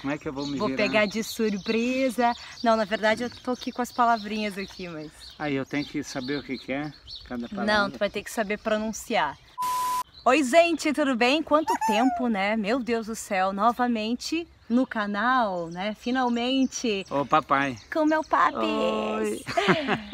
Como é que eu vou me Vou virar? pegar de surpresa. Não, na verdade eu tô aqui com as palavrinhas aqui, mas... Aí eu tenho que saber o que é cada palavra? Não, tu vai ter que saber pronunciar. Oi, gente, tudo bem? Quanto tempo, né? Meu Deus do céu, novamente no canal, né? Finalmente. Ô, papai. Com meu papi.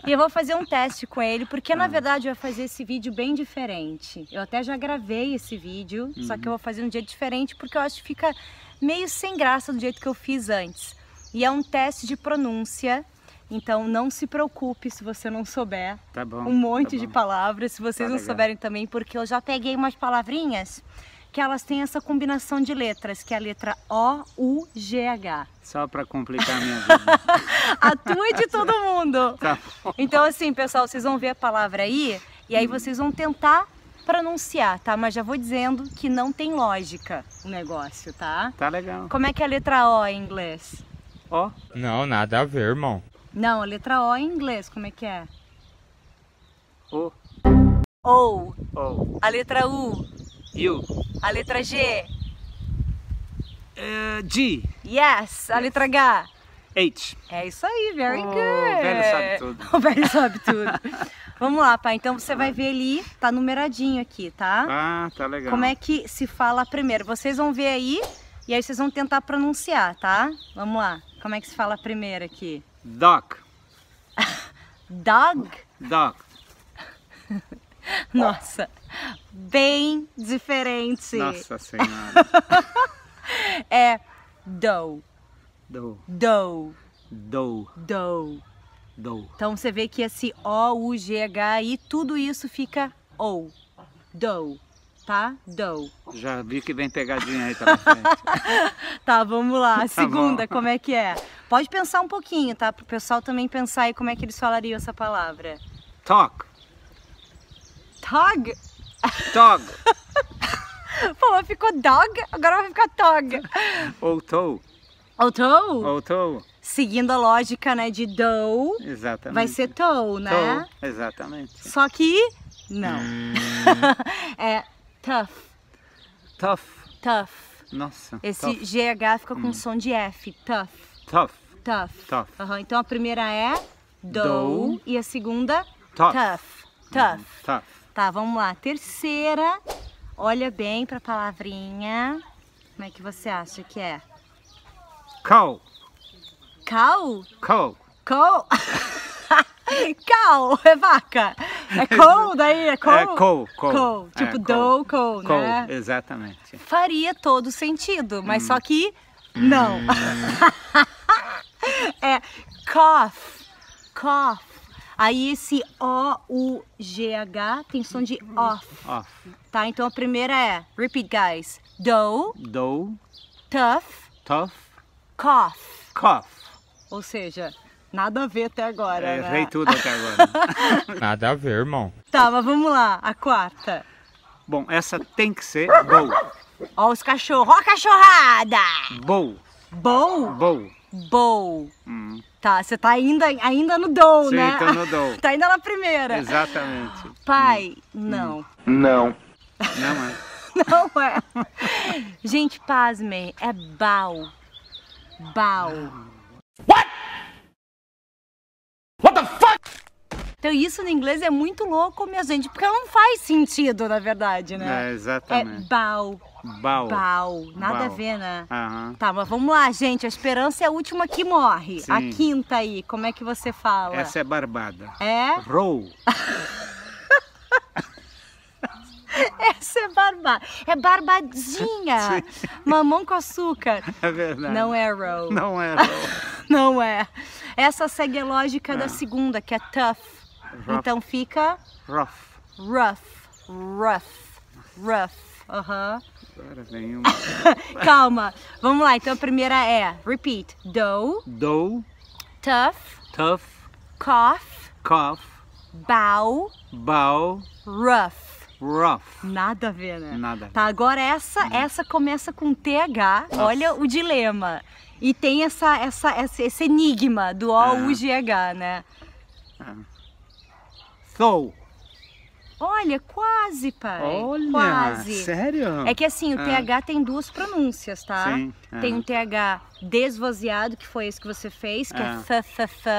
E eu vou fazer um teste com ele, porque ah. na verdade eu vou fazer esse vídeo bem diferente. Eu até já gravei esse vídeo, uhum. só que eu vou fazer um dia diferente porque eu acho que fica meio sem graça do jeito que eu fiz antes. E é um teste de pronúncia, então não se preocupe se você não souber tá bom, um monte tá de palavras, se vocês tá não legal. souberem também, porque eu já peguei umas palavrinhas que elas têm essa combinação de letras, que é a letra O, U, G, H. Só para complicar a minha vida. a tua e de todo mundo. Tá então assim, pessoal, vocês vão ver a palavra aí e aí uhum. vocês vão tentar para anunciar, tá? Mas já vou dizendo que não tem lógica o negócio, tá? Tá legal. Como é que é a letra O em inglês? O, Não, nada a ver, irmão. Não, a letra O é em inglês, como é que é? O. Ou. Ou. A letra U. U. A letra G. Uh, G. Yes. A yes. letra H. H. É isso aí, very oh, good. O velho sabe tudo. O velho sabe tudo. Vamos lá, pai. Então você vai ver ali, tá numeradinho aqui, tá? Ah, tá legal. Como é que se fala primeiro? Vocês vão ver aí e aí vocês vão tentar pronunciar, tá? Vamos lá. Como é que se fala primeiro aqui? Dog. Dog? Dog. Nossa, bem diferente. Nossa Senhora. é do. Do. Do. Do. Do. Dou. Então você vê que esse O, U, G, H, I, tudo isso fica ou. Dou. Tá? Dou. Já vi que vem pegadinha aí, tá na frente. tá, vamos lá. A tá Segunda, como é que é? Pode pensar um pouquinho, tá? Pro pessoal também pensar aí como é que eles falariam essa palavra. Talk. Tog? Dog. Falou, ficou dog, agora vai ficar tog. Ou tow Ou tow Ou tow seguindo a lógica né, de dough, vai ser tou, né? Toe, exatamente. Só que não. Hum. é tough. Tough. Tough. Nossa. Esse tough. GH fica com hum. som de F. Tough. Tough. Tough. tough. Uhum. Então a primeira é dough e a segunda tough. Tough. Hum, tough. Uhum. tough. Tá, vamos lá. Terceira, olha bem para a palavrinha. Como é que você acha que é? Cal. Cow? Cow. Cow. cow é vaca. É cow daí? É cow? É cow. cow. cow. É, tipo é, cow. cow, né? exatamente. Faria todo sentido, mas hum. só que não. Hum. é cough. Cough. Aí esse O-U-G-H tem som de off. Off. Tá? Então a primeira é, repeat guys. do, do, Tough. Tough. Cough. Cough. Ou seja, nada a ver até agora. É, né? tudo até agora. nada a ver, irmão. Tá, mas vamos lá, a quarta. Bom, essa tem que ser boa. Ó os cachorros, ó a cachorrada! bow bow bow bow Hum. Tá, você tá ainda, ainda no dou, né? Sim, tô no dou. tá ainda na primeira. Exatamente. Pai, hum. não. Não. Não é. não é. Gente, pasmem, é bal. Bal. What? What the fuck? Então isso no inglês é muito louco, minha gente, porque não faz sentido, na verdade, né? É, exatamente. É bal. Bal. Bal. Nada a ver, né? Uhum. Tá, mas vamos lá, gente. A esperança é a última que morre. Sim. A quinta aí, como é que você fala? Essa é barbada. É? Row. Essa é barbada. É barbadinha. Sim. Mamão com açúcar. É verdade. Não é roll. Não é roll. não é. Essa segue a lógica é. da segunda, que é tough. Rough. Então fica... Rough. Rough. Rough. Rough. Aham. Uh -huh. Calma. Vamos lá. Então a primeira é... Repeat. Dough. Dough. Tough. Tough. Cough. Cough. Bow. Bow. Rough. Rough. Nada a ver, né? Nada. Tá, agora essa, uhum. essa começa com TH. Olha o dilema. E tem essa, essa, esse enigma do O-U-G-H, né? É. Sou. Olha, quase, pai. Olha, quase. sério? É que assim, o TH ah. tem duas pronúncias, tá? Sim, é. Tem um TH desvozeado, que foi esse que você fez, que é f, f, f.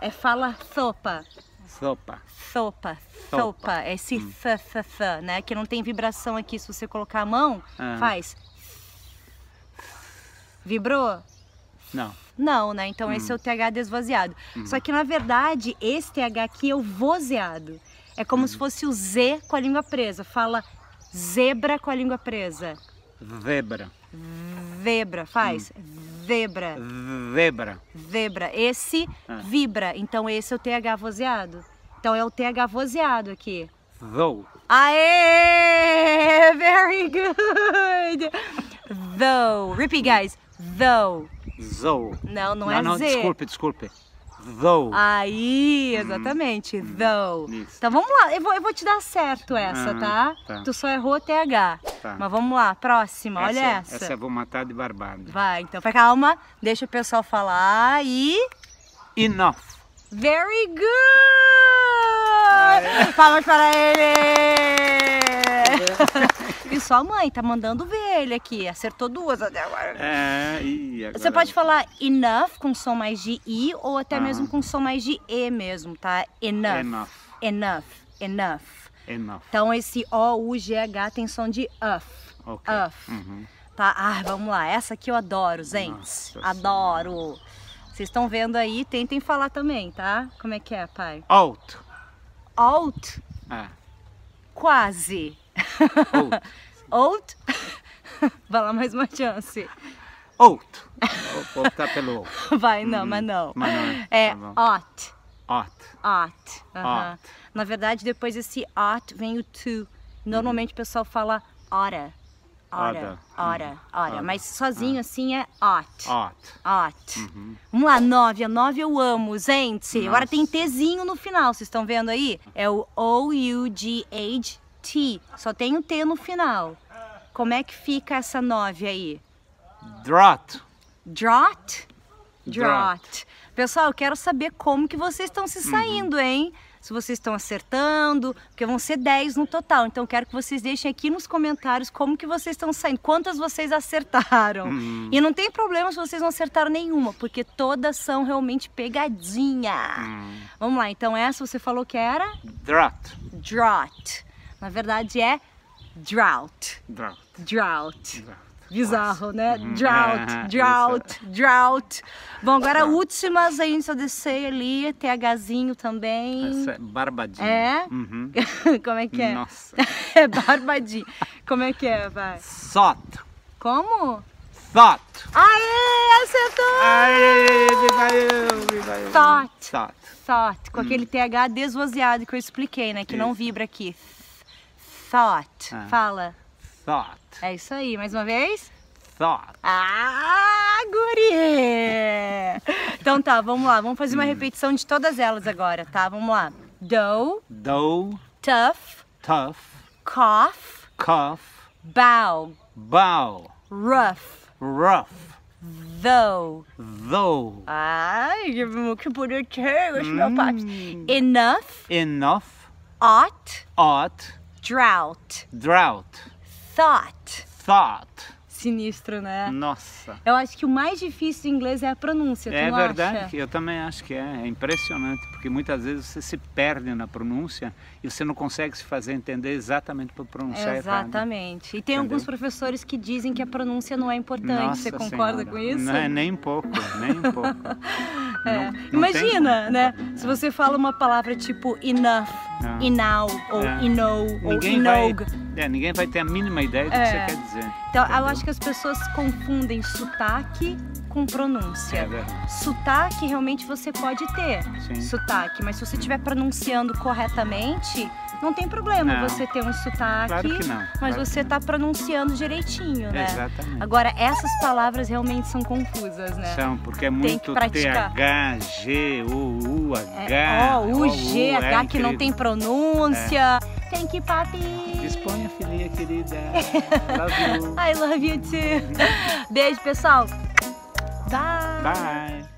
É fala sopa. Sopa. Sopa, sopa. Esse f, f, f, né? Que não tem vibração aqui. Se você colocar a mão, ah. faz Vibrou? Não. Não, né? Então hum. esse é o TH desvaziado. Uhum. Só que na verdade, esse TH aqui é o vozeado. É como uhum. se fosse o Z com a língua presa. Fala zebra com a língua presa. Zebra. Zebra faz. Hum. Zebra. Zebra. Zebra. Esse ah. vibra. Então esse é o TH vozeado. Então é o TH vozeado aqui. Though. Aê! Very good! Though. Repeat, guys. Though. Though. Não, não, não é não, Z. Desculpe, desculpe. Though. Aí, uhum. exatamente. Hum, though. Isso. Então vamos lá. Eu vou, eu vou te dar certo essa, ah, tá? tá? Tu só errou TH. Tá. Mas vamos lá. Próxima, essa, olha essa. Essa eu vou matar de barbada. Vai, então. Fica calma. Deixa o pessoal falar e... Enough. Very good! Palmas para ele! e sua mãe tá mandando ver ele aqui. Acertou duas até agora. É, e agora... Você pode falar enough com som mais de i ou até ah. mesmo com som mais de e mesmo, tá? Enough. Enough. Enough. Enough. enough. Então esse O, U, G, H tem som de uff. Okay. Uff. Uhum. Tá? Ah, vamos lá. Essa aqui eu adoro, gente. Nossa adoro. Vocês estão vendo aí, tentem falar também, tá? Como é que é, pai? Out. Out? É. Quase. Out. Out. Vai lá mais uma chance. Out. Vou optar pelo out. Vai, não, hum, mas não. Mas não. É, é tá ot. Ot. Ot. Uh -huh. ot. Na verdade, depois desse ot vem o to. Normalmente o pessoal fala ora. Ora. Ora. Ora. Hum. Mas sozinho ah. assim é ot. Ot. Ot. Uhum. Vamos lá, nove. A nove eu amo, gente. Nossa. Agora tem Tzinho no final, vocês estão vendo aí? É o O-U-G-H só tem o um T no final. Como é que fica essa nove aí? Draught. Draught? Draught. Pessoal, eu quero saber como que vocês estão se uhum. saindo, hein? se vocês estão acertando, porque vão ser 10 no total. Então quero que vocês deixem aqui nos comentários como que vocês estão saindo, quantas vocês acertaram. Hum. E não tem problema se vocês não acertaram nenhuma, porque todas são realmente pegadinha. Hum. Vamos lá, então essa você falou que era? Draught. Draught. Na verdade é drought. Drought. Drought. drought. Bizarro, né? Uhum. Drought, drought, drought. Bom, agora últimas aí, só descer ali, THzinho também. Essa é barbadinho. É? Uhum. Como é que é? Nossa. é barbadinho. Como é que é, vai? Sot. Como? Thought. Aê, acertou! Aê, viva eu, viva eu. Thought. Thought. Thought, com hum. aquele TH desvozeado que eu expliquei, né? Que Isso. não vibra aqui. Thought. Ah. Fala. Thought. É isso aí. Mais uma vez? Thought. Ah, gurie! então tá, vamos lá. Vamos fazer uma hum. repetição de todas elas agora, tá? Vamos lá. Dough. Dough. Tough. Tough. Cough. Cough. Bow. Bow. Rough. Rough. Though. Though. Ai, que bonitinho esse meu hum. papo. Enough. Enough. Ought. Ought. Drought. Drought. Thought. Thought. Sinistro, né? Nossa. Eu acho que o mais difícil em inglês é a pronúncia, É verdade, acha? eu também acho que é. É impressionante, porque muitas vezes você se perde na pronúncia e você não consegue se fazer entender exatamente para pronunciar Exatamente. Errado. E tem Entendeu? alguns professores que dizem que a pronúncia não é importante. Nossa você concorda senhora. com isso? Não, é, nem um pouco, nem pouco. é. não, não Imagina, tem... né? Se você fala uma palavra tipo enough, ah. Inau, ou é. Ah. Inou, ou Inoug. Vai, é, ninguém vai ter a mínima ideia do é. que você é. quer dizer. Então, entendeu? eu acho que as pessoas confundem sotaque com pronúncia. É verdade. sotaque realmente você pode ter Sim. sotaque, mas se você estiver pronunciando corretamente, não tem problema não. você ter um sotaque, claro que não. mas claro você está pronunciando direitinho, né? Exatamente. Agora, essas palavras realmente são confusas, né? São, porque é muito TH, G, U, U, H. É, o, U, G, H, que não tem pronúncia. É. Tem que papi. Disponha, filhinha querida. love you. I love you too. Beijo, pessoal. Bye. Bye.